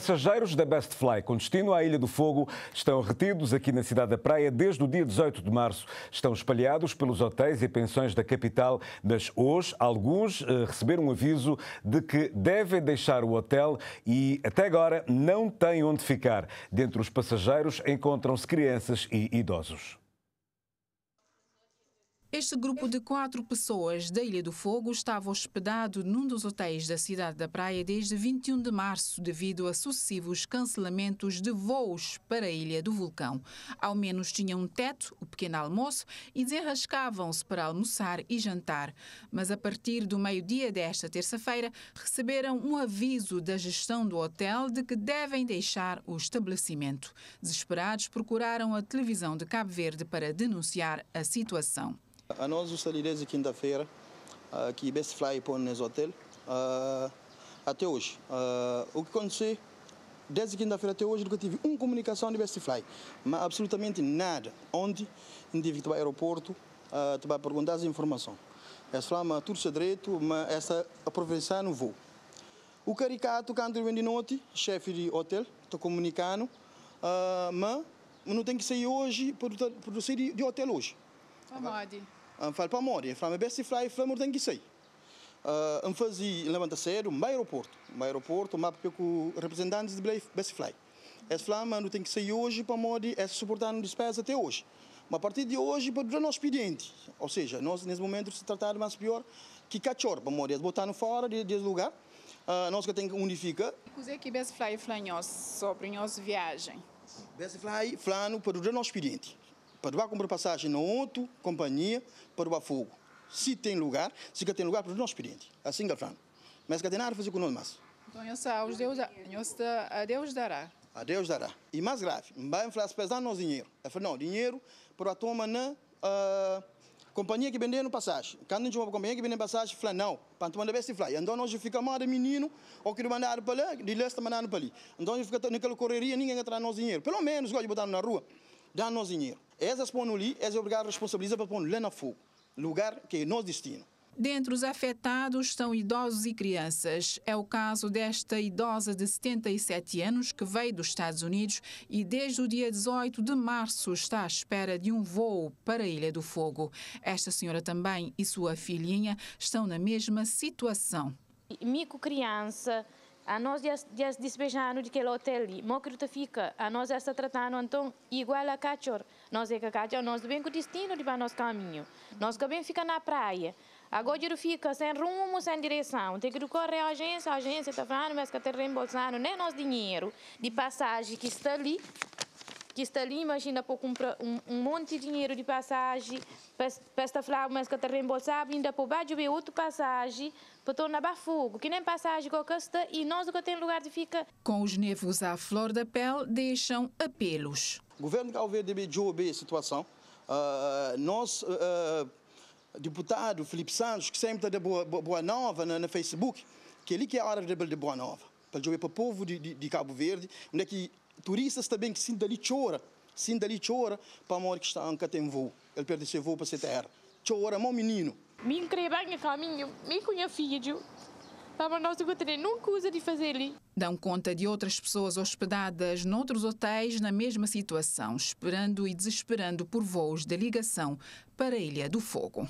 Passageiros da Best Fly com destino à Ilha do Fogo estão retidos aqui na cidade da Praia desde o dia 18 de março. Estão espalhados pelos hotéis e pensões da capital, mas hoje alguns eh, receberam um aviso de que devem deixar o hotel e até agora não têm onde ficar. Dentre os passageiros encontram-se crianças e idosos. Este grupo de quatro pessoas da Ilha do Fogo estava hospedado num dos hotéis da cidade da Praia desde 21 de março, devido a sucessivos cancelamentos de voos para a Ilha do Vulcão. Ao menos tinham um teto, o pequeno almoço, e desenrascavam-se para almoçar e jantar. Mas a partir do meio-dia desta terça-feira, receberam um aviso da gestão do hotel de que devem deixar o estabelecimento. Desesperados, procuraram a televisão de Cabo Verde para denunciar a situação. A nós, os salidez de quinta-feira, que uh, Best Fly põe nesse hotel, uh, até hoje. Uh, o que aconteceu, desde quinta-feira até hoje, nunca tive uma comunicação de Best Fly, mas absolutamente nada. Onde indivíduo vai ao aeroporto, te vai perguntar as informações. Eles falam tudo é direito, mas essa aproveitar não vou. O caricato de noite, chefe de hotel, estou comunicando, uh, mas não tem que sair hoje, para ser de hotel hoje. Aonde? Îmi fal pa mori, frame bersi fly, flamur tem que sei. Uh, îmi fazi în levanta sério, mai aeroporto. Mai aeroporto, mapa com representantes de Best fly. Esse flama não tem que sair hoje para mori, suportar suportando despesa até hoje. Mas a partir de hoje, para o nosso expediente. Ou seja, nós, nesse momento, se tratar mais pior que cachorro, para mori. botar botaram fora desse de lugar. Uh, nós que tem que unificar. Como é que Best Fly flan sobre nossa viagem? Best Fly flano para o nosso expediente para doar comprar passagem na outra companhia para doar fogo. Se tem lugar, se que tem lugar para os nossos clientes. Assim que é Mas que tem nada a fazer com nós mais. Então, eu Deus, a Deus dará. A Deus dará. E mais grave, não vai falar se pesar nosso dinheiro. Eu falei, não, dinheiro para a toma na uh, companhia que vendendo passagem. Quando a gente uma companhia que vende passagem, fala, não, para tomar deve se falar Então, nós ficamos mal de menino, ou que mandaram para lá, de leste mandaram para ali. Então, a gente fica naquela correria, ninguém entra nosso dinheiro. Pelo menos, gosta de botar na rua, dá nosso dinheiro. Essas põem ali, eles são obrigados a responsabilizar para pôr lá na fogo, lugar que é nosso destino. Dentre os afetados estão idosos e crianças. É o caso desta idosa de 77 anos que veio dos Estados Unidos e desde o dia 18 de março está à espera de um voo para a Ilha do Fogo. Esta senhora também e sua filhinha estão na mesma situação. Mico criança, a nós já, despejamos de que hotel ali, é mócrito fica, a nós está tratando então igual a cachorro. Nós é que cachorro, nós bem com o destino de para nosso caminho. Nós também fica na praia. Agora fica sem rumo, sem direção. Tem que correr à agência, a agência está falando, mas que está reembolsando nem nosso dinheiro de passagem que está ali que está ali, imagina, para comprar um, um, monte de dinheiro de passagem, para esta flávia, mas que está reembolsada, ainda para baixo ver outra passagem, para tornar fogo, que nem passagem que está, e nós que tem lugar de ficar. Com os nervos à flor da pele, deixam apelos. O governo Calverde mediu bem a situação. Uh, nós... Uh, deputado Felipe Santos, que sempre está de Boa, Boa Nova na, Facebook, que ele que é hora de Boa Nova, para o povo de, de, de, Cabo Verde, onde é que turistas também que se ali chora, se ali chora para a morte que está anca tem voo. Ele perde seu voo para se terra. Chora, meu menino. Me incrível caminho, me cunha filho. Para nós o que nunca usa de fazer ali. Dão conta de outras pessoas hospedadas noutros hotéis na mesma situação, esperando e desesperando por voos de ligação para a Ilha do Fogo.